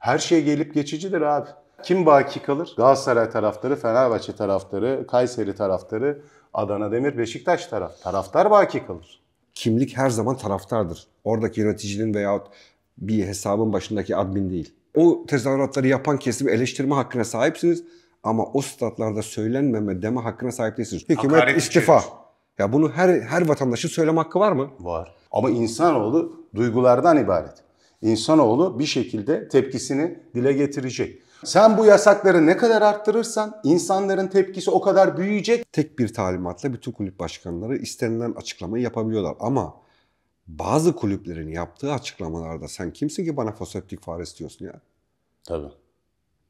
Her şey gelip geçicidir abi. Kim baki kalır? Galatasaray taraftarı, Fenerbahçe taraftarı, Kayseri taraftarı, Adana Demir, Beşiktaş taraf. Taraftar baki kalır. Kimlik her zaman taraftardır. Oradaki yöneticinin veyahut bir hesabın başındaki admin değil. O tezahüratları yapan kesimi eleştirme hakkına sahipsiniz ama o statlarda söylenmeme deme hakkına sahip değilsiniz. Hükümet istifa. Içeriz. Ya bunu her her vatandaşın söyleme hakkı var mı? Var. Ama insanoğlu duygulardan ibaret. İnsanoğlu bir şekilde tepkisini dile getirecek. Sen bu yasakları ne kadar arttırırsan insanların tepkisi o kadar büyüyecek. Tek bir talimatla bütün kulüp başkanları istenilen açıklamayı yapabiliyorlar ama bazı kulüplerin yaptığı açıklamalarda sen kimsin ki bana foseptik faresi diyorsun ya? Tabii.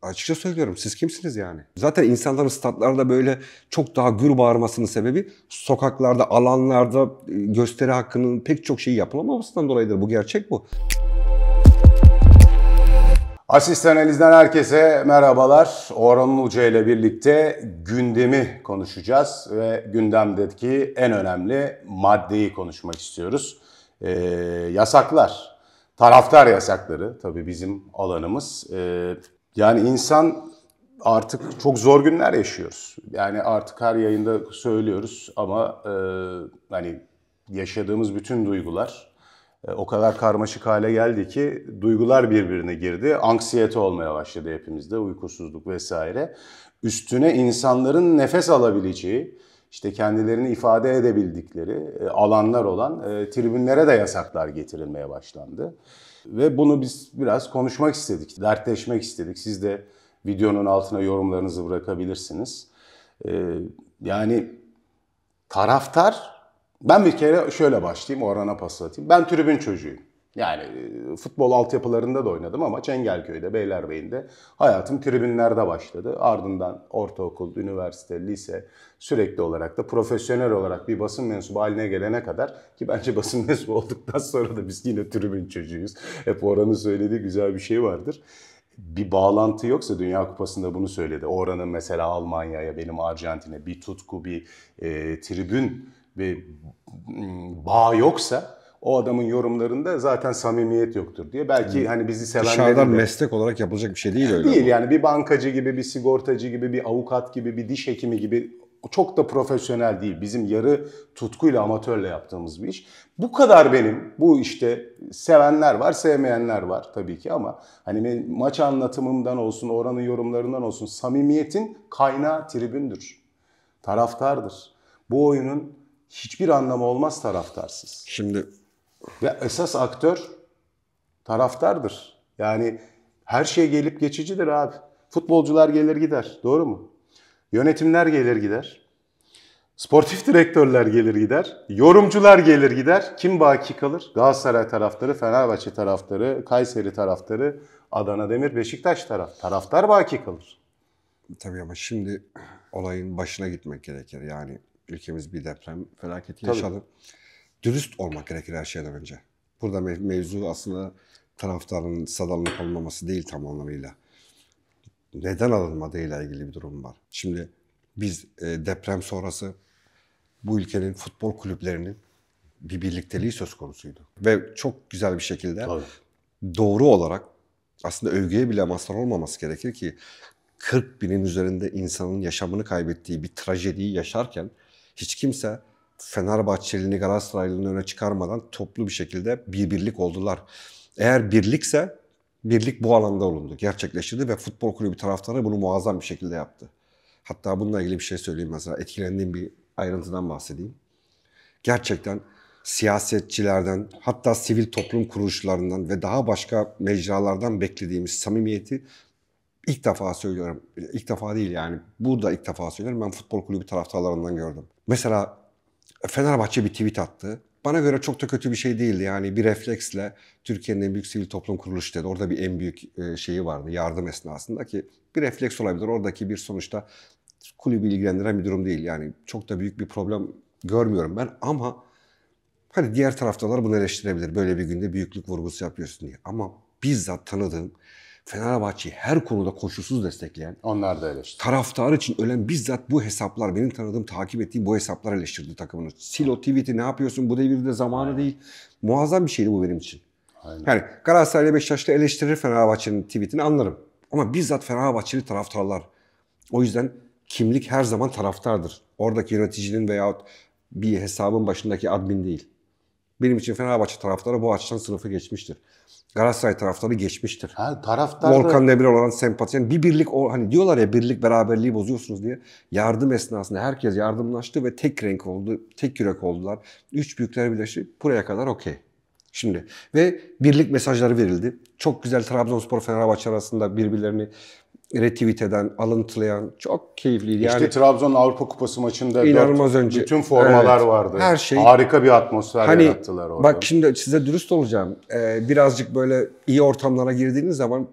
Açıkça söylüyorum siz kimsiniz yani? Zaten insanların statlarda böyle çok daha gür bağırmasının sebebi sokaklarda, alanlarda e, gösteri hakkının pek çok şeyi yapılamamasından dolayıdır. Bu gerçek bu. Asistan Elizden herkese merhabalar. Orhan Uca ile birlikte gündemi konuşacağız ve gündemdeki en önemli maddeyi konuşmak istiyoruz. Ee, yasaklar, taraftar yasakları tabii bizim alanımız. Ee, yani insan artık çok zor günler yaşıyoruz. Yani artık her yayında söylüyoruz ama e, hani yaşadığımız bütün duygular e, o kadar karmaşık hale geldi ki duygular birbirine girdi. Anksiyete olmaya başladı hepimizde, uykusuzluk vesaire. Üstüne insanların nefes alabileceği, işte kendilerini ifade edebildikleri e, alanlar olan e, tribünlere de yasaklar getirilmeye başlandı. Ve bunu biz biraz konuşmak istedik, dertleşmek istedik. Siz de videonun altına yorumlarınızı bırakabilirsiniz. Yani taraftar ben bir kere şöyle başlayayım, Orana pas atayım. Ben tribün çocuğuyum. Yani e, futbol altyapılarında da oynadım ama Çengelköy'de, Beylerbeyi'nde hayatım tribünlerde başladı. Ardından ortaokul, üniversite, lise sürekli olarak da profesyonel olarak bir basın mensubu haline gelene kadar ki bence basın mensubu olduktan sonra da biz yine tribün çocuğuyuz. Hep Orhan'ın söylediği güzel bir şey vardır bir bağlantı yoksa Dünya Kupası'nda bunu söyledi. Oranın mesela Almanya'ya, benim Arjantin'e bir tutku, bir e, tribün bir hmm, bağ yoksa o adamın yorumlarında zaten samimiyet yoktur diye. Belki yani, hani bizi sevenlerin Dışarıdan de, meslek olarak yapılacak bir şey değil öyle. Değil ama. yani bir bankacı gibi, bir sigortacı gibi, bir avukat gibi, bir diş hekimi gibi çok da profesyonel değil. Bizim yarı tutkuyla, amatörle yaptığımız bir iş. Bu kadar benim. Bu işte sevenler var, sevmeyenler var tabii ki ama hani maç anlatımımdan olsun, oranın yorumlarından olsun samimiyetin kaynağı tribündür. Taraftardır. Bu oyunun hiçbir anlamı olmaz taraftarsız. Şimdi ve esas aktör taraftardır. Yani her şey gelip geçicidir abi. Futbolcular gelir gider. Doğru mu? Yönetimler gelir gider. Sportif direktörler gelir gider. Yorumcular gelir gider. Kim baki kalır? Galatasaray taraftarı, Fenerbahçe taraftarı, Kayseri taraftarı, Adana Demir, Beşiktaş taraf. Taraftar baki kalır. Tabii ama şimdi olayın başına gitmek gerekir. Yani ülkemiz bir deprem felaketi yaşadı. Dürüst olmak gerekir her şeyden önce. Burada mevzu aslında taraftarın sadalanıp alınmaması değil tam anlamıyla. Neden alınmadığıyla ilgili bir durum var. Şimdi biz e, deprem sonrası bu ülkenin futbol kulüplerinin bir birlikteliği söz konusuydu. Ve çok güzel bir şekilde Tabii. doğru olarak aslında övgüye bile mazhar olmaması gerekir ki 40 binin üzerinde insanın yaşamını kaybettiği bir trajediyi yaşarken hiç kimse Fenerbahçelini, Galatasaraylılığını öne çıkarmadan toplu bir şekilde bir birlik oldular. Eğer birlikse birlik bu alanda olundu, gerçekleştirdi ve futbol kulübü taraftarı bunu muazzam bir şekilde yaptı. Hatta bununla ilgili bir şey söyleyeyim mesela. Etkilendiğim bir ayrıntıdan bahsedeyim. Gerçekten siyasetçilerden, hatta sivil toplum kuruluşlarından ve daha başka mecralardan beklediğimiz samimiyeti İlk defa söylüyorum. İlk defa değil yani. Burada ilk defa söylüyorum. Ben futbol kulübü taraftarlarından gördüm. Mesela Fenerbahçe bir tweet attı. Bana göre çok da kötü bir şey değildi. Yani bir refleksle Türkiye'nin en büyük sivil toplum kuruluşu dedi. Orada bir en büyük e, şeyi vardı yardım esnasında ki bir refleks olabilir. Oradaki bir sonuçta kulübü ilgilendiren bir durum değil. Yani çok da büyük bir problem görmüyorum ben ama hani diğer taraftarlar bunu eleştirebilir. Böyle bir günde büyüklük vurgusu yapıyorsun diye. Ama bizzat tanıdığım Fenerbahçe'yi her konuda koşulsuz destekleyen, onlar da eleştirdi. Taraftar için ölen bizzat bu hesaplar, benim tanıdığım, takip ettiğim bu hesaplar eleştirdi takımını. Sil o tweet'i ne yapıyorsun bu devirde zamanı Aynen. değil. Muazzam bir şeydi bu benim için. Aynen. Yani Galatasaray'la Beşiktaş'la eleştirir Fenerbahçe'nin tweet'ini anlarım. Ama bizzat Fenerbahçeli taraftarlar. O yüzden kimlik her zaman taraftardır. Oradaki yöneticinin veyahut bir hesabın başındaki admin değil. Benim için Fenerbahçe taraftarı bu açıdan sınıfı geçmiştir. Galatasaray taraftarı geçmiştir. Ha, taraftar Volkan Demir olan sempati. Yani bir birlik o hani diyorlar ya birlik beraberliği bozuyorsunuz diye. Yardım esnasında herkes yardımlaştı ve tek renk oldu. Tek yürek oldular. Üç büyükler birleşip buraya kadar okey. Şimdi ve birlik mesajları verildi. Çok güzel Trabzonspor Fenerbahçe arasında birbirlerini retweet eden, alıntılayan çok keyifliydi. Yani işte Trabzon Avrupa Kupası maçında inanılmaz dört, önce bütün formalar evet, vardı. Her şey harika bir atmosfer hani, yarattılar orada. Bak şimdi size dürüst olacağım. Ee, birazcık böyle iyi ortamlara girdiğiniz zaman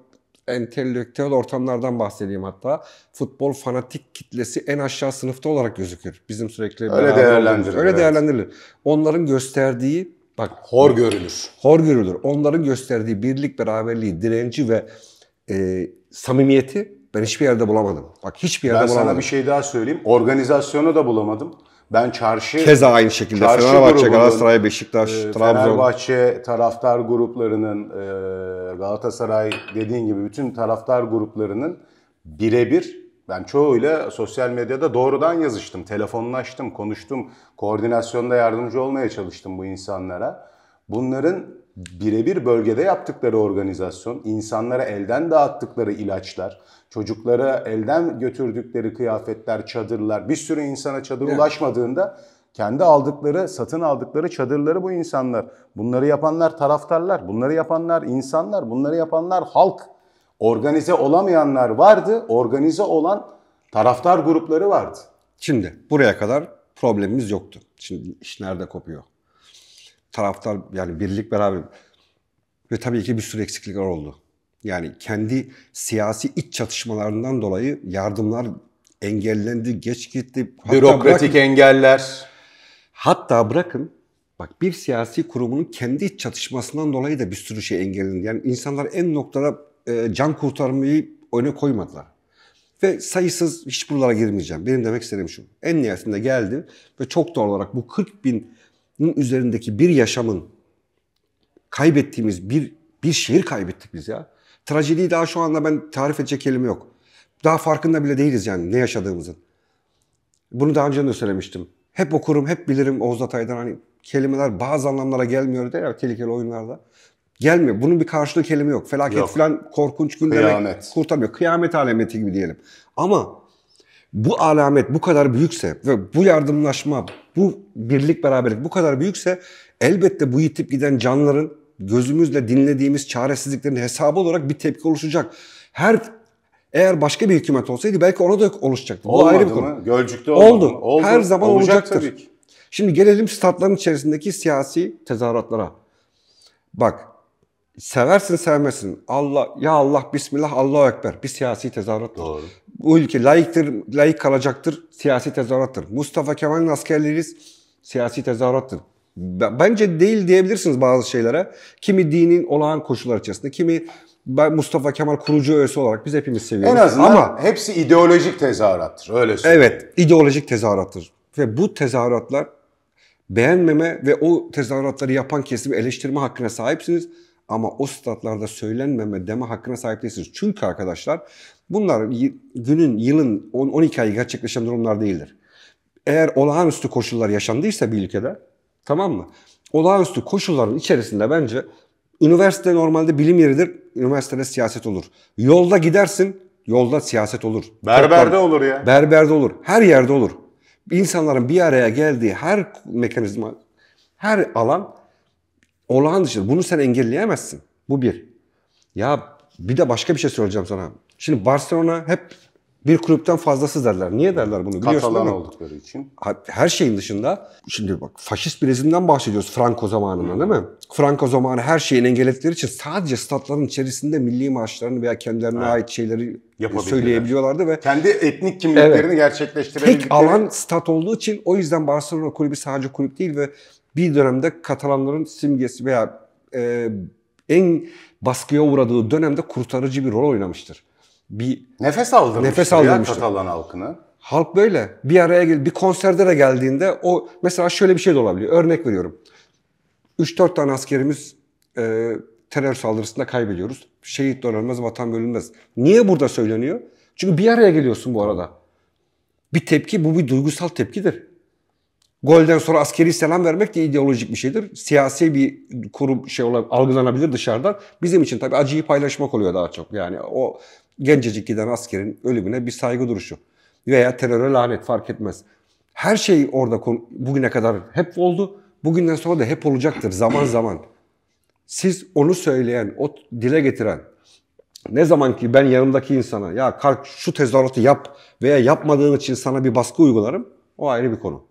entelektüel ortamlardan bahsedeyim hatta. Futbol fanatik kitlesi en aşağı sınıfta olarak gözükür. Bizim sürekli öyle değerlendirilir. Öyle evet. değerlendirilir. Onların gösterdiği bak hor görülür. Hor görülür. Onların gösterdiği birlik, beraberliği, direnci ve e, samimiyeti ben hiçbir yerde bulamadım. Bak hiçbir yerde ben bulamadım. Ben sana bir şey daha söyleyeyim. Organizasyonu da bulamadım. Ben çarşı... Keza aynı şekilde çarşı Fenerbahçe, Galatasaray, Beşiktaş, e, Trabzon. Fenerbahçe taraftar gruplarının, e, Galatasaray dediğin gibi bütün taraftar gruplarının birebir ben çoğuyla sosyal medyada doğrudan yazıştım, telefonlaştım, konuştum, koordinasyonda yardımcı olmaya çalıştım bu insanlara. Bunların birebir bölgede yaptıkları organizasyon, insanlara elden dağıttıkları ilaçlar, çocuklara elden götürdükleri kıyafetler, çadırlar, bir sürü insana çadır ulaşmadığında kendi aldıkları, satın aldıkları çadırları bu insanlar. Bunları yapanlar taraftarlar, bunları yapanlar insanlar, bunları yapanlar halk. Organize olamayanlar vardı, organize olan taraftar grupları vardı. Şimdi buraya kadar problemimiz yoktu. Şimdi iş nerede kopuyor? taraftar yani birlik beraber ve tabii ki bir sürü eksiklikler oldu. Yani kendi siyasi iç çatışmalarından dolayı yardımlar engellendi, geç gitti. Hatta Bürokratik bırakın, engeller. Hatta bırakın bak bir siyasi kurumunun kendi iç çatışmasından dolayı da bir sürü şey engellendi. Yani insanlar en noktada e, can kurtarmayı öne koymadılar. Ve sayısız hiç buralara girmeyeceğim. Benim demek istediğim şu. En nihayetinde geldi ve çok doğal olarak bu 40 bin üzerindeki bir yaşamın kaybettiğimiz bir bir şehir kaybettik biz ya. Trajediyi daha şu anda ben tarif edecek kelime yok. Daha farkında bile değiliz yani ne yaşadığımızın. Bunu daha önce de söylemiştim. Hep okurum, hep bilirim Oğuz Atay'dan hani kelimeler bazı anlamlara gelmiyor der ya tehlikeli oyunlarda. Gelmiyor. Bunun bir karşılığı kelime yok. Felaket yok. falan korkunç gün demek kurtarmıyor. Kıyamet alameti gibi diyelim. Ama bu alamet bu kadar büyükse ve bu yardımlaşma, bu birlik beraberlik bu kadar büyükse elbette bu yitip giden canların gözümüzle dinlediğimiz çaresizliklerin hesabı olarak bir tepki oluşacak. Her eğer başka bir hükümet olsaydı belki ona da oluşacaktı. Olmadı ayrı bir konu. Mı? Gölcük'te oldu. Mı? oldu. Her zaman Olacak olacaktır. Tabii ki. Şimdi gelelim statların içerisindeki siyasi tezahüratlara. Bak Seversin sevmesin. Allah ya Allah bismillah Allahu ekber. Bir siyasi tezahürattır. Bu ülke layıktır, layık kalacaktır. Siyasi tezahürattır. Mustafa Kemal'in askerleriyiz. Siyasi tezahürattır. Bence değil diyebilirsiniz bazı şeylere. Kimi dinin olağan koşullar içerisinde, kimi ben Mustafa Kemal kurucu öğesi olarak biz hepimiz seviyoruz. En azından Ama, hepsi ideolojik tezahürattır. Öyle söyleyeyim. Evet, ideolojik tezahürattır. Ve bu tezahüratlar beğenmeme ve o tezahüratları yapan kesimi eleştirme hakkına sahipsiniz ama o statlarda söylenmeme deme hakkına sahip değilsiniz. Çünkü arkadaşlar bunlar günün, yılın 12 ayı gerçekleşen durumlar değildir. Eğer olağanüstü koşullar yaşandıysa bir ülkede tamam mı? Olağanüstü koşulların içerisinde bence üniversite normalde bilim yeridir. Üniversitede siyaset olur. Yolda gidersin Yolda siyaset olur. Berberde olur ya. Berberde olur. Her yerde olur. İnsanların bir araya geldiği her mekanizma, her alan olağan dışı. Bunu sen engelleyemezsin. Bu bir. Ya bir de başka bir şey söyleyeceğim sana. Şimdi Barcelona hep bir kulüpten fazlasız derler. Niye derler bunu biliyorsun Katalan oldukları için. Her şeyin dışında şimdi bak faşist bir rejimden bahsediyoruz Franco zamanında hmm. değil mi? Franco zamanı her şeyin engelledikleri için sadece statların içerisinde milli maaşlarını veya kendilerine ha. ait şeyleri söyleyebiliyorlardı ve kendi etnik kimliklerini evet, gerçekleştirebildikleri. Tek alan stat olduğu için o yüzden Barcelona kulübü sadece kulüp değil ve bir dönemde Katalanların simgesi veya e, en baskıya uğradığı dönemde kurtarıcı bir rol oynamıştır. Bir nefes aldırmıştır. Nefes aldırmıştır. Katalan halkını. Halk böyle. Bir araya gel, bir konserde de geldiğinde o mesela şöyle bir şey de olabiliyor. Örnek veriyorum. 3-4 tane askerimiz e, terör saldırısında kaybediyoruz. Şehit ölmez, vatan bölünmez. Niye burada söyleniyor? Çünkü bir araya geliyorsun bu arada. Bir tepki, bu bir duygusal tepkidir golden sonra askeri selam vermek de ideolojik bir şeydir. Siyasi bir kurum şey olarak algılanabilir dışarıdan. Bizim için tabii acıyı paylaşmak oluyor daha çok. Yani o gencecik giden askerin ölümüne bir saygı duruşu veya teröre lanet fark etmez. Her şey orada bugüne kadar hep oldu. Bugünden sonra da hep olacaktır zaman zaman. Siz onu söyleyen, o dile getiren, ne zaman ki ben yanımdaki insana ya kalk şu tezahüratı yap veya yapmadığın için sana bir baskı uygularım o ayrı bir konu.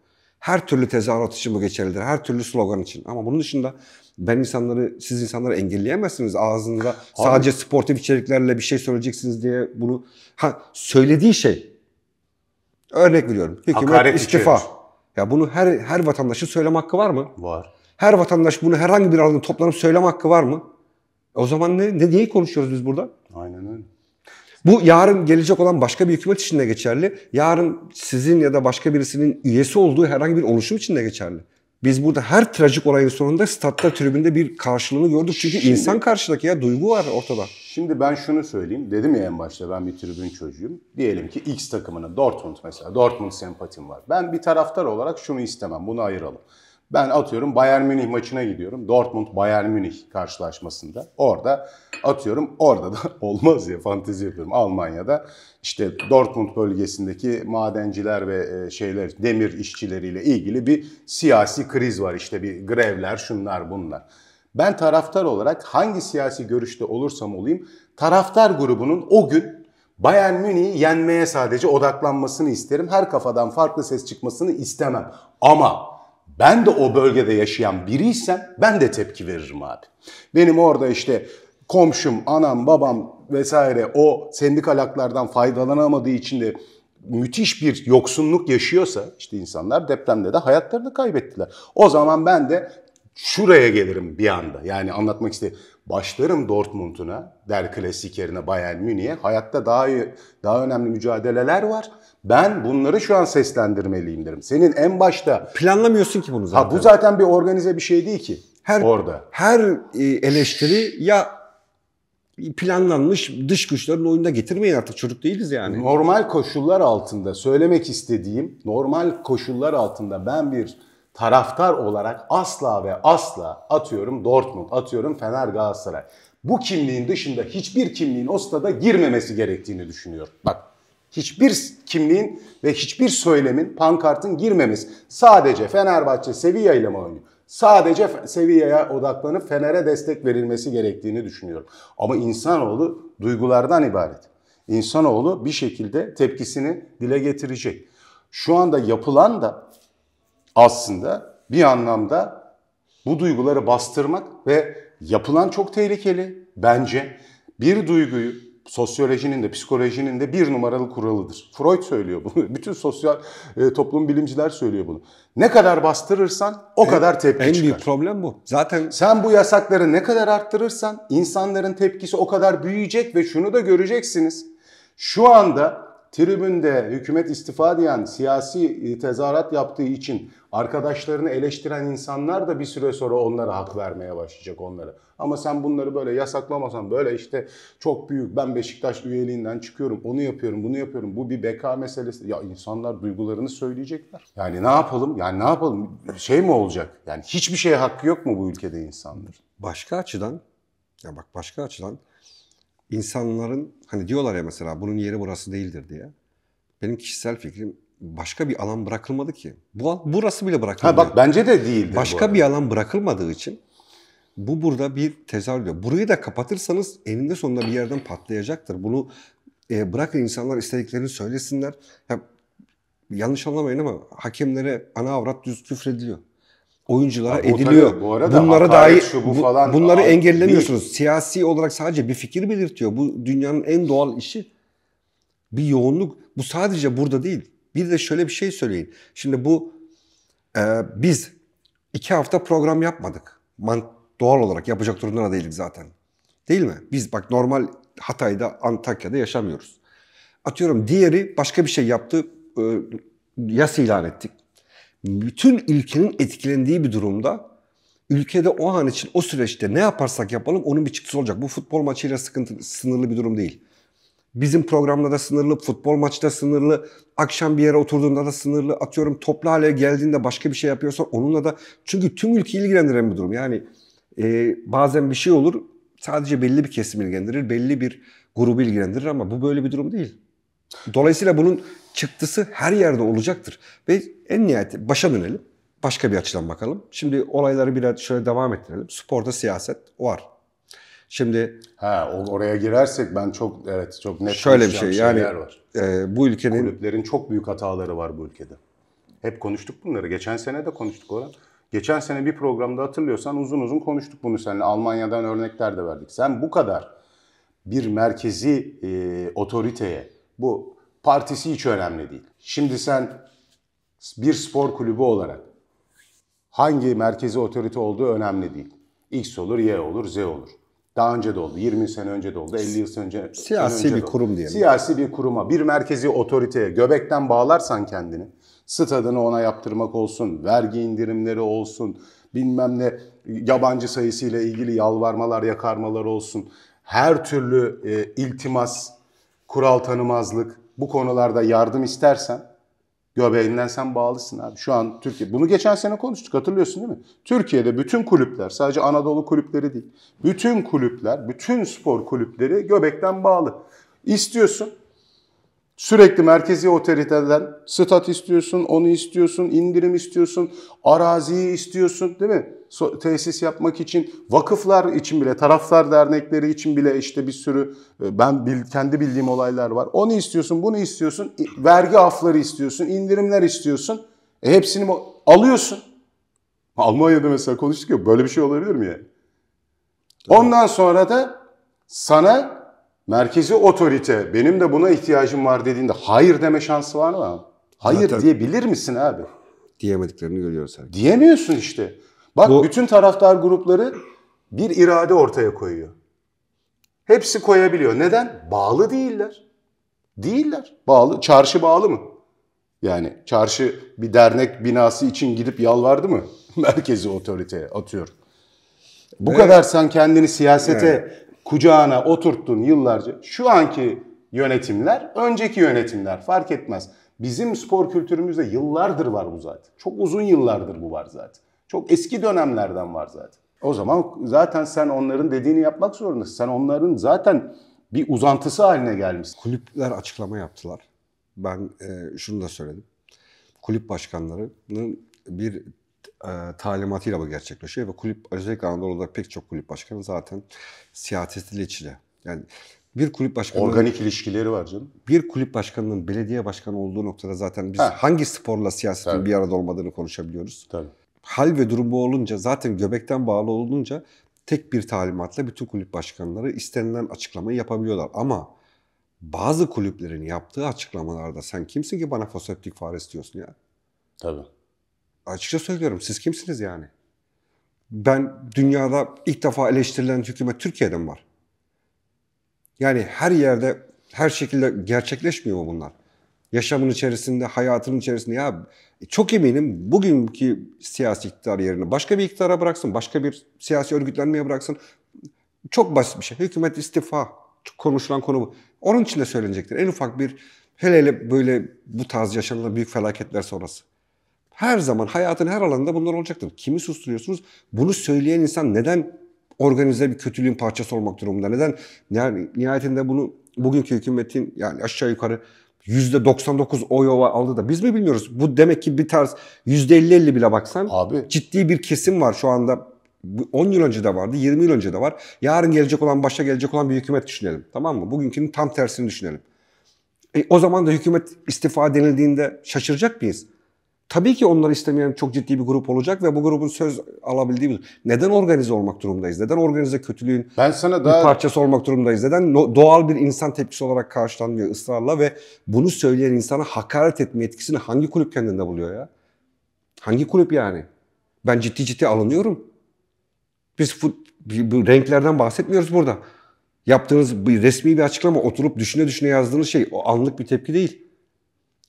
Her türlü tezahürat için bu geçerlidir. Her türlü slogan için. Ama bunun dışında ben insanları, siz insanları engelleyemezsiniz. Ağzınıza Abi. sadece sportif içeriklerle bir şey söyleyeceksiniz diye bunu... Ha, söylediği şey. Örnek veriyorum. Hükümet Hakaret istifa. İçiyoruz. Ya bunu her her vatandaşın söyleme hakkı var mı? Var. Her vatandaş bunu herhangi bir alanda toplanıp söyleme hakkı var mı? O zaman ne, ne niye konuşuyoruz biz burada? Aynen öyle. Bu yarın gelecek olan başka bir hükümet için de geçerli. Yarın sizin ya da başka birisinin üyesi olduğu herhangi bir oluşum için de geçerli. Biz burada her trajik olayın sonunda statta tribünde bir karşılığını gördük. Çünkü şimdi, insan karşıdaki ya duygu var ortada. Şimdi ben şunu söyleyeyim. Dedim ya en başta ben bir tribün çocuğuyum. Diyelim ki X takımını Dortmund mesela. Dortmund sempatim var. Ben bir taraftar olarak şunu istemem. Bunu ayıralım. Ben atıyorum Bayern Münih maçına gidiyorum. Dortmund Bayern Münih karşılaşmasında. Orada atıyorum orada da olmaz ya fantezi yapıyorum. Almanya'da işte Dortmund bölgesindeki madenciler ve e, şeyler demir işçileriyle ilgili bir siyasi kriz var. İşte bir grevler şunlar bunlar. Ben taraftar olarak hangi siyasi görüşte olursam olayım taraftar grubunun o gün Bayern Münih'i yenmeye sadece odaklanmasını isterim. Her kafadan farklı ses çıkmasını istemem. Ama ben de o bölgede yaşayan biriysem ben de tepki veririm abi. Benim orada işte komşum, anam, babam vesaire o sendikalaklardan faydalanamadığı için de müthiş bir yoksunluk yaşıyorsa işte insanlar depremde de hayatlarını kaybettiler. O zaman ben de şuraya gelirim bir anda. Yani anlatmak istediğim başlarım Dortmund'una, der klasiklerine Bayern Münih'e. Hayatta daha iyi, daha önemli mücadeleler var. Ben bunları şu an seslendirmeliyim derim. Senin en başta planlamıyorsun ki bunu zaten. Ha bu zaten bir organize bir şey değil ki. Her orada. Her e, eleştiri ya planlanmış dış güçlerin oyunda getirmeyin artık çocuk değiliz yani. Normal koşullar altında söylemek istediğim normal koşullar altında ben bir taraftar olarak asla ve asla atıyorum Dortmund, atıyorum Fener Galatasaray. Bu kimliğin dışında hiçbir kimliğin o stada girmemesi gerektiğini düşünüyorum. Bak hiçbir kimliğin ve hiçbir söylemin, pankartın girmemesi. Sadece Fenerbahçe Sevilla ile mi oynuyor? Sadece Sevilla'ya odaklanıp Fener'e destek verilmesi gerektiğini düşünüyorum. Ama insanoğlu duygulardan ibaret. İnsanoğlu bir şekilde tepkisini dile getirecek. Şu anda yapılan da aslında bir anlamda bu duyguları bastırmak ve yapılan çok tehlikeli bence. Bir duyguyu sosyolojinin de psikolojinin de bir numaralı kuralıdır. Freud söylüyor bunu. Bütün sosyal e, toplum bilimciler söylüyor bunu. Ne kadar bastırırsan o en, kadar tepki en çıkar. En büyük problem bu. Zaten sen bu yasakları ne kadar arttırırsan insanların tepkisi o kadar büyüyecek ve şunu da göreceksiniz. Şu anda tribünde hükümet istifa diyen siyasi tezahürat yaptığı için arkadaşlarını eleştiren insanlar da bir süre sonra onlara hak vermeye başlayacak onları. Ama sen bunları böyle yasaklamasan böyle işte çok büyük ben Beşiktaş üyeliğinden çıkıyorum onu yapıyorum bunu yapıyorum bu bir beka meselesi. Ya insanlar duygularını söyleyecekler. Yani ne yapalım yani ne yapalım şey mi olacak yani hiçbir şeye hakkı yok mu bu ülkede insanların? Başka açıdan ya bak başka açıdan insanların hani diyorlar ya mesela bunun yeri burası değildir diye. Benim kişisel fikrim başka bir alan bırakılmadı ki. Bu al- burası bile bırakılmadı. Ha bak bence de değil. Başka bir alan bırakılmadığı için bu burada bir tezahür Burayı da kapatırsanız eninde sonunda bir yerden patlayacaktır. Bunu e, bırakın insanlar istediklerini söylesinler. Ya, yanlış anlamayın ama hakemlere ana avrat düz küfrediliyor oyunculara ya, ediliyor. Tabii, bu arada bunlara dair şu, bu falan, bunları abi, engellemiyorsunuz. Değil. Siyasi olarak sadece bir fikir belirtiyor. Bu dünyanın en doğal işi. Bir yoğunluk. Bu sadece burada değil. Bir de şöyle bir şey söyleyin. Şimdi bu e, biz iki hafta program yapmadık. Man, doğal olarak yapacak durumda değildik zaten. Değil mi? Biz bak normal Hatay'da, Antakya'da yaşamıyoruz. Atıyorum diğeri başka bir şey yaptı. E, yas ilan ettik bütün ülkenin etkilendiği bir durumda ülkede o an için o süreçte ne yaparsak yapalım onun bir çıktısı olacak. Bu futbol maçıyla sıkıntı, sınırlı bir durum değil. Bizim programda da sınırlı, futbol maçta sınırlı, akşam bir yere oturduğunda da sınırlı. Atıyorum toplu hale geldiğinde başka bir şey yapıyorsa onunla da... Çünkü tüm ülkeyi ilgilendiren bir durum. Yani e, bazen bir şey olur sadece belli bir kesim ilgilendirir, belli bir grubu ilgilendirir ama bu böyle bir durum değil. Dolayısıyla bunun çıktısı her yerde olacaktır. Ve en nihayet başa dönelim. Başka bir açıdan bakalım. Şimdi olayları biraz şöyle devam ettirelim. Sporda siyaset var. Şimdi ha oraya girersek ben çok evet çok net şöyle bir şey yani var. E, bu ülkenin kulüplerin çok büyük hataları var bu ülkede. Hep konuştuk bunları. Geçen sene de konuştuk orada Geçen sene bir programda hatırlıyorsan uzun uzun konuştuk bunu seninle. Almanya'dan örnekler de verdik. Sen bu kadar bir merkezi e, otoriteye bu partisi hiç önemli değil. Şimdi sen bir spor kulübü olarak hangi merkezi otorite olduğu önemli değil. X olur, Y olur, Z olur. Daha önce de oldu, 20 sene önce de oldu, 50 yıl önce Siyasi önce bir kurum diyelim. Siyasi bir kuruma, bir merkezi otoriteye göbekten bağlarsan kendini, stadını ona yaptırmak olsun, vergi indirimleri olsun, bilmem ne yabancı sayısıyla ilgili yalvarmalar, yakarmalar olsun, her türlü e, iltimas, kural tanımazlık, bu konularda yardım istersen göbeğinden sen bağlısın abi. Şu an Türkiye, bunu geçen sene konuştuk hatırlıyorsun değil mi? Türkiye'de bütün kulüpler, sadece Anadolu kulüpleri değil, bütün kulüpler, bütün spor kulüpleri göbekten bağlı. İstiyorsun Sürekli merkezi otoriteden stat istiyorsun, onu istiyorsun, indirim istiyorsun, araziyi istiyorsun değil mi? So tesis yapmak için, vakıflar için bile, taraflar dernekleri için bile işte bir sürü e, ben bil, kendi bildiğim olaylar var. Onu istiyorsun, bunu istiyorsun, vergi afları istiyorsun, indirimler istiyorsun. E hepsini alıyorsun. Almanya'da mesela konuştuk ya böyle bir şey olabilir mi yani? Tabii. Ondan sonra da sana merkezi otorite benim de buna ihtiyacım var dediğinde hayır deme şansı var mı? Hayır Zaten diyebilir misin abi? Diyemediklerini görüyoruz. Herkese. Diyemiyorsun işte. Bak Bu... bütün taraftar grupları bir irade ortaya koyuyor. Hepsi koyabiliyor. Neden? Bağlı değiller. Değiller. Bağlı. Çarşı bağlı mı? Yani çarşı bir dernek binası için gidip yalvardı mı? Merkezi otoriteye atıyor. Bu evet. kadar sen kendini siyasete evet kucağına oturttun yıllarca. Şu anki yönetimler, önceki yönetimler fark etmez. Bizim spor kültürümüzde yıllardır var bu zaten. Çok uzun yıllardır bu var zaten. Çok eski dönemlerden var zaten. O zaman zaten sen onların dediğini yapmak zorundasın. Sen onların zaten bir uzantısı haline gelmiş. Kulüpler açıklama yaptılar. Ben e, şunu da söyledim. Kulüp başkanlarının bir e, talimatıyla bu gerçekleşiyor ve kulüp özellikle Anadolu'da pek çok kulüp başkanı zaten siyasetle içili. Yani bir kulüp başkanı organik ilişkileri var canım. Bir kulüp başkanının belediye başkanı olduğu noktada zaten biz ha. hangi sporla siyasetin Tabii. bir arada olmadığını konuşabiliyoruz. Tabii. Hal ve durum bu olunca zaten göbekten bağlı olunca tek bir talimatla bütün kulüp başkanları istenilen açıklamayı yapabiliyorlar ama bazı kulüplerin yaptığı açıklamalarda sen kimsin ki bana foseptik fare istiyorsun ya? Tabii açıkça söylüyorum siz kimsiniz yani? Ben dünyada ilk defa eleştirilen hükümet Türkiye'den var. Yani her yerde her şekilde gerçekleşmiyor mu bunlar? Yaşamın içerisinde, hayatının içerisinde ya çok eminim bugünkü siyasi iktidar yerini başka bir iktidara bıraksın, başka bir siyasi örgütlenmeye bıraksın. Çok basit bir şey. Hükümet istifa konuşulan konu bu. Onun için de söylenecektir. En ufak bir hele hele böyle bu tarz yaşanılan büyük felaketler sonrası. Her zaman hayatın her alanında bunlar olacaktır. Kimi susturuyorsunuz? Bunu söyleyen insan neden organize bir kötülüğün parçası olmak durumunda? Neden yani nihayetinde bunu bugünkü hükümetin yani aşağı yukarı %99 oy ova aldı da biz mi bilmiyoruz? Bu demek ki bir tarz %50-50 bile baksan Abi. ciddi bir kesim var şu anda 10 yıl önce de vardı, 20 yıl önce de var. Yarın gelecek olan, başa gelecek olan bir hükümet düşünelim. Tamam mı? Bugünkünün tam tersini düşünelim. E, o zaman da hükümet istifa denildiğinde şaşıracak mıyız? Tabii ki onları istemeyen çok ciddi bir grup olacak ve bu grubun söz alabildiği bir... Neden organize olmak durumdayız? Neden organize kötülüğün ben sana daha... bir parçası olmak durumdayız? Neden doğal bir insan tepkisi olarak karşılanmıyor ısrarla ve bunu söyleyen insana hakaret etme etkisini hangi kulüp kendinde buluyor ya? Hangi kulüp yani? Ben ciddi ciddi alınıyorum. Biz fut, bu renklerden bahsetmiyoruz burada. Yaptığınız bir resmi bir açıklama oturup düşüne düşüne yazdığınız şey o anlık bir tepki değil.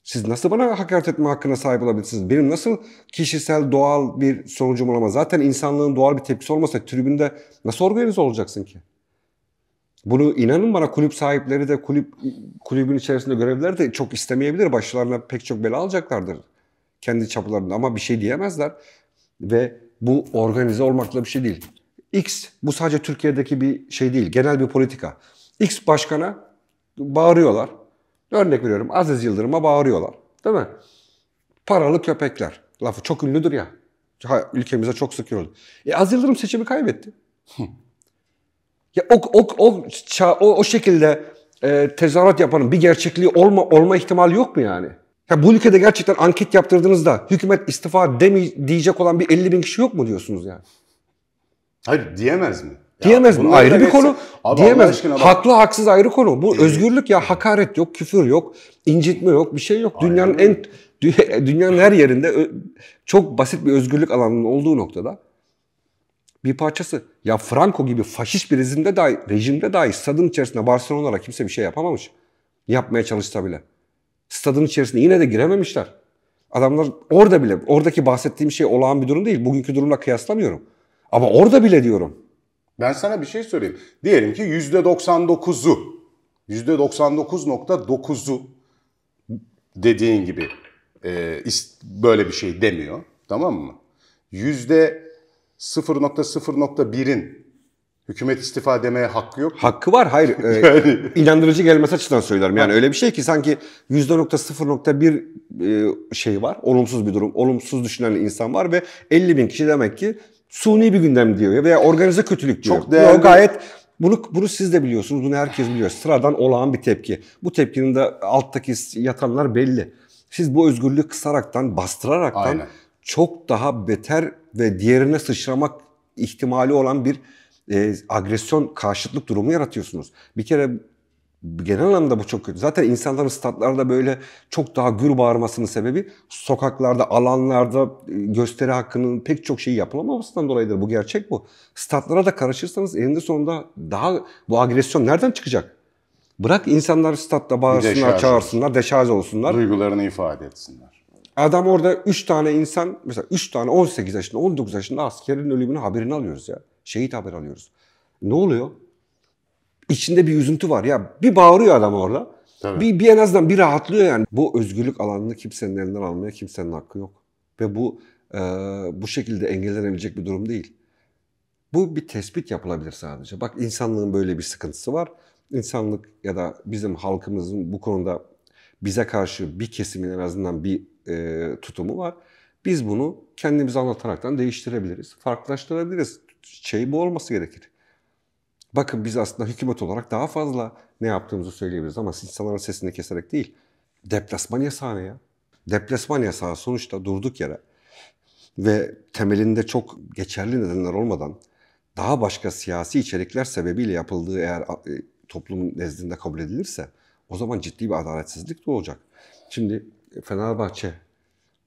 Siz nasıl bana hakaret etme hakkına sahip olabilirsiniz? Benim nasıl kişisel doğal bir sonucum olamaz? Zaten insanlığın doğal bir tepkisi olmasa tribünde nasıl organize olacaksın ki? Bunu inanın bana kulüp sahipleri de kulüp kulübün içerisinde görevliler de çok istemeyebilir. Başlarına pek çok bela alacaklardır kendi çaplarında ama bir şey diyemezler. Ve bu organize olmakla bir şey değil. X bu sadece Türkiye'deki bir şey değil. Genel bir politika. X başkana bağırıyorlar. Örnek veriyorum Aziz Yıldırım'a bağırıyorlar. Değil mi? Paralı köpekler. Lafı çok ünlüdür ya. Ülkemize çok sık yoruldu. E Aziz Yıldırım seçimi kaybetti. ya o, o, o, o, o şekilde e, tezahürat yapanın bir gerçekliği olma, olma ihtimali yok mu yani? Ya bu ülkede gerçekten anket yaptırdığınızda hükümet istifa demi diyecek olan bir 50 bin kişi yok mu diyorsunuz yani? Hayır diyemez mi? Diyemez mi? Ayrı bir konu. Abi Diyemez. Haklı haksız ayrı konu. Bu ee, özgürlük ya hakaret yok, küfür yok, incitme yok, bir şey yok. Aynen. Dünyanın en dünyanın her yerinde çok basit bir özgürlük alanının olduğu noktada bir parçası. Ya Franco gibi faşist bir rejimde dahi, rejimde dahi stadın içerisinde Barcelona'lara kimse bir şey yapamamış. Yapmaya çalışsa bile. Stadın içerisinde yine de girememişler. Adamlar orada bile, oradaki bahsettiğim şey olağan bir durum değil. Bugünkü durumla kıyaslamıyorum. Ama orada bile diyorum. Ben sana bir şey söyleyeyim. Diyelim ki %99'u, %99.9'u dediğin gibi e, böyle bir şey demiyor. Tamam mı? %0.0.1'in hükümet istifa demeye hakkı yok. Hakkı var hayır. Ee, yani. E, inandırıcı gelmesi açısından söylüyorum. Yani öyle bir şey ki sanki %0.1 e, şey var. Olumsuz bir durum. Olumsuz düşünen insan var ve 50 bin kişi demek ki suni bir gündem diyor veya organize kötülük diyor. Çok değerli. O gayet bunu, bunu siz de biliyorsunuz, bunu herkes biliyor. Sıradan olağan bir tepki. Bu tepkinin de alttaki yatanlar belli. Siz bu özgürlüğü kısaraktan, bastıraraktan Aynen. çok daha beter ve diğerine sıçramak ihtimali olan bir e, agresyon, karşıtlık durumu yaratıyorsunuz. Bir kere genel anlamda bu çok kötü. Zaten insanların statlarda böyle çok daha gür bağırmasının sebebi sokaklarda, alanlarda e, gösteri hakkının pek çok şeyi yapılamamasından dolayıdır. Bu gerçek bu. Statlara da karışırsanız elinde sonunda daha bu agresyon nereden çıkacak? Bırak insanlar statta bağırsınlar, deşarj. çağırsınlar, deşarj olsunlar. Duygularını ifade etsinler. Adam orada 3 tane insan, mesela 3 tane 18 yaşında, 19 yaşında askerin ölümünü haberini alıyoruz ya. Şehit haber alıyoruz. Ne oluyor? içinde bir üzüntü var. Ya bir bağırıyor adam orada. Tabii. Bir, bir en azından bir rahatlıyor yani. Bu özgürlük alanını kimsenin elinden almaya kimsenin hakkı yok. Ve bu e, bu şekilde engellenebilecek bir durum değil. Bu bir tespit yapılabilir sadece. Bak insanlığın böyle bir sıkıntısı var. İnsanlık ya da bizim halkımızın bu konuda bize karşı bir kesimin en azından bir e, tutumu var. Biz bunu kendimize anlataraktan değiştirebiliriz, farklılaştırabiliriz. Şey bu olması gerekir. Bakın biz aslında hükümet olarak daha fazla ne yaptığımızı söyleyebiliriz ama insanların sesini keserek değil. Deplasman yasağı ya? Deplasman yasağı sonuçta durduk yere ve temelinde çok geçerli nedenler olmadan daha başka siyasi içerikler sebebiyle yapıldığı eğer e, toplumun nezdinde kabul edilirse o zaman ciddi bir adaletsizlik de olacak. Şimdi Fenerbahçe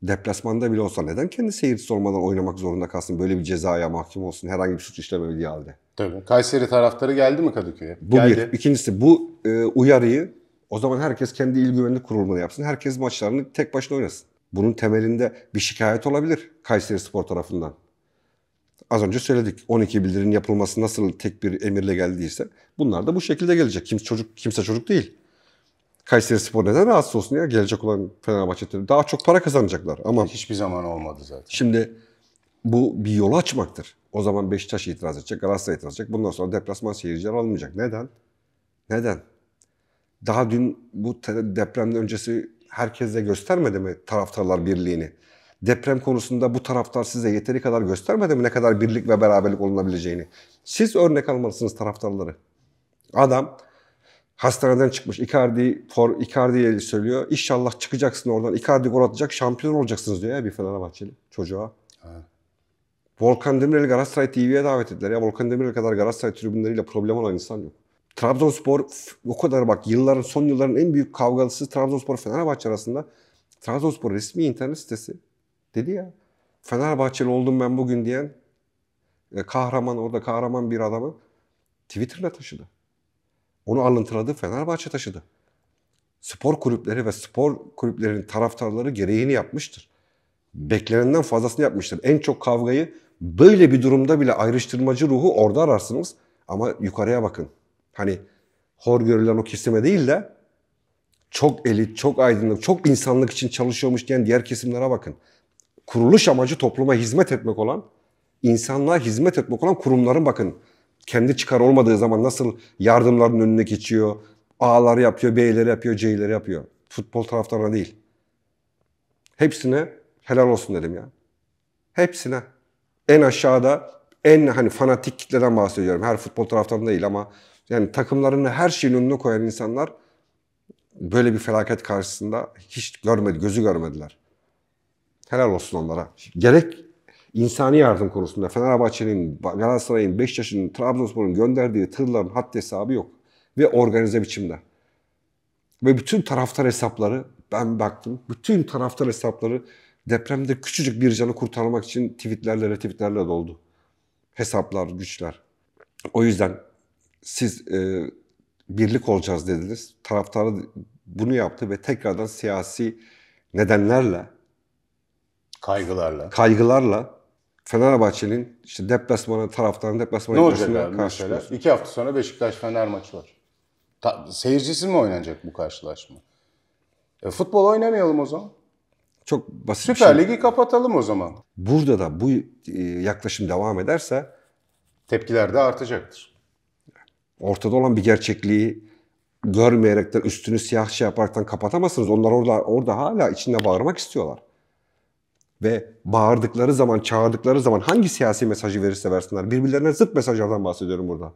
deplasmanda bile olsa neden kendi seyircisi olmadan oynamak zorunda kalsın? Böyle bir cezaya mahkum olsun herhangi bir suç işlemediği halde. Tabii. Kayseri taraftarı geldi mi Kadıköy'e? Bu geldi. bir. İkincisi bu e, uyarıyı o zaman herkes kendi il güvenlik kurulunu yapsın. Herkes maçlarını tek başına oynasın. Bunun temelinde bir şikayet olabilir Kayseri Spor tarafından. Az önce söyledik 12 bildirin yapılması nasıl tek bir emirle geldiyse bunlar da bu şekilde gelecek. Kimse çocuk kimse çocuk değil. Kayseri Spor neden rahatsız olsun ya gelecek olan Fenerbahçe'de daha çok para kazanacaklar ama hiçbir zaman olmadı zaten. Şimdi bu bir yolu açmaktır. O zaman Beşiktaş itiraz edecek, Galatasaray itiraz edecek. Bundan sonra deplasman seyirciler almayacak. Neden? Neden? Daha dün bu depremden öncesi herkes göstermedi mi taraftarlar birliğini? Deprem konusunda bu taraftar size yeteri kadar göstermedi mi ne kadar birlik ve beraberlik olunabileceğini? Siz örnek almalısınız taraftarları. Adam Hastaneden çıkmış Icardi, for, Icardi'ye söylüyor. İnşallah çıkacaksın oradan. Icardi gol atacak, şampiyon olacaksınız diyor ya bir Fenerbahçeli çocuğa. Evet. Volkan Demirel Galatasaray TV'ye davet ettiler. Ya Volkan Demirel kadar Galatasaray tribünleriyle problem olan insan yok. Trabzonspor o kadar bak yılların son yılların en büyük kavgalısı Trabzonspor Fenerbahçe arasında. Trabzonspor resmi internet sitesi dedi ya. Fenerbahçeli oldum ben bugün diyen e, kahraman orada kahraman bir adamı Twitter'la taşıdı. Onu alıntıladı Fenerbahçe taşıdı. Spor kulüpleri ve spor kulüplerinin taraftarları gereğini yapmıştır. Beklenenden fazlasını yapmıştır. En çok kavgayı böyle bir durumda bile ayrıştırmacı ruhu orada ararsınız. Ama yukarıya bakın. Hani hor görülen o kesime değil de çok elit, çok aydınlık, çok insanlık için çalışıyormuş diyen diğer kesimlere bakın. Kuruluş amacı topluma hizmet etmek olan, insanlığa hizmet etmek olan kurumların bakın kendi çıkar olmadığı zaman nasıl yardımların önüne geçiyor, A'lar yapıyor, B'leri yapıyor, C'leri yapıyor. Futbol taraftarına değil. Hepsine helal olsun dedim ya. Hepsine. En aşağıda en hani fanatik kitleden bahsediyorum. Her futbol taraftarında değil ama yani takımlarını her şeyin önüne koyan insanlar böyle bir felaket karşısında hiç görmedi, gözü görmediler. Helal olsun onlara. Gerek insani yardım konusunda Fenerbahçe'nin, Galatasaray'ın, Beşiktaş'ın, Trabzonspor'un gönderdiği tırların haddi hesabı yok. Ve organize biçimde. Ve bütün taraftar hesapları, ben baktım, bütün taraftar hesapları depremde küçücük bir canı kurtarmak için tweetlerle, retweetlerle doldu. Hesaplar, güçler. O yüzden siz e, birlik olacağız dediniz. Taraftarı bunu yaptı ve tekrardan siyasi nedenlerle kaygılarla kaygılarla Fenerbahçe'nin işte deplasmanı taraftarın deplasmanı ne olacak abi mesela? İki hafta sonra Beşiktaş Fener maçı var. Ta, seyircisiz mi oynanacak bu karşılaşma? E, futbol oynamayalım o zaman. Çok basit Süper bir şey. Ligi kapatalım o zaman. Burada da bu e, yaklaşım devam ederse tepkiler de artacaktır. Ortada olan bir gerçekliği görmeyerekten üstünü siyah şey yaparaktan kapatamazsınız. Onlar orada orada hala içinde bağırmak istiyorlar ve bağırdıkları zaman, çağırdıkları zaman hangi siyasi mesajı verirse versinler. Birbirlerine zıt mesajlardan bahsediyorum burada.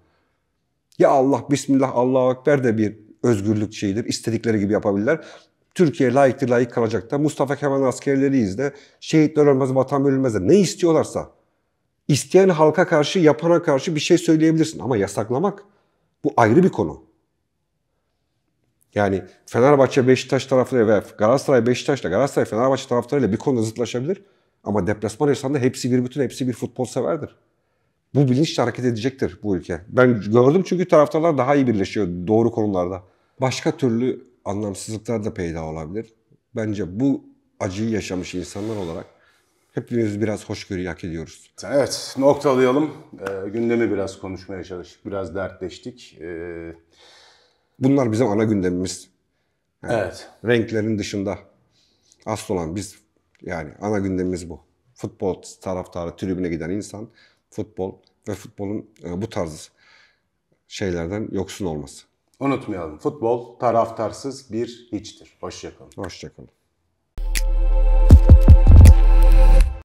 Ya Allah, Bismillah, Allahu Ekber de bir özgürlük şeyidir. İstedikleri gibi yapabilirler. Türkiye layıktır, layık kalacak da Mustafa Kemal askerleriyiz de şehitler ölmez, vatan ölmez de ne istiyorlarsa. İsteyen halka karşı, yapana karşı bir şey söyleyebilirsin ama yasaklamak bu ayrı bir konu. Yani Fenerbahçe Beşiktaş tarafları ve Galatasaray Beşiktaş'la Galatasaray Fenerbahçe taraftarıyla bir konuda zıtlaşabilir. Ama deplasman esnasında hepsi bir bütün, hepsi bir futbol severdir. Bu bilinçle hareket edecektir bu ülke. Ben gördüm çünkü taraftarlar daha iyi birleşiyor doğru konularda. Başka türlü anlamsızlıklar da peyda olabilir. Bence bu acıyı yaşamış insanlar olarak hepimiz biraz hoşgörü hak ediyoruz. Evet noktalayalım. E, gündemi biraz konuşmaya çalıştık, biraz dertleştik. E, Bunlar bizim ana gündemimiz. Yani evet. Renklerin dışında asıl olan biz yani ana gündemimiz bu. Futbol taraftarı tribüne giden insan futbol ve futbolun e, bu tarz şeylerden yoksun olması. Unutmayalım futbol taraftarsız bir hiçtir. Hoşçakalın. Hoşçakalın.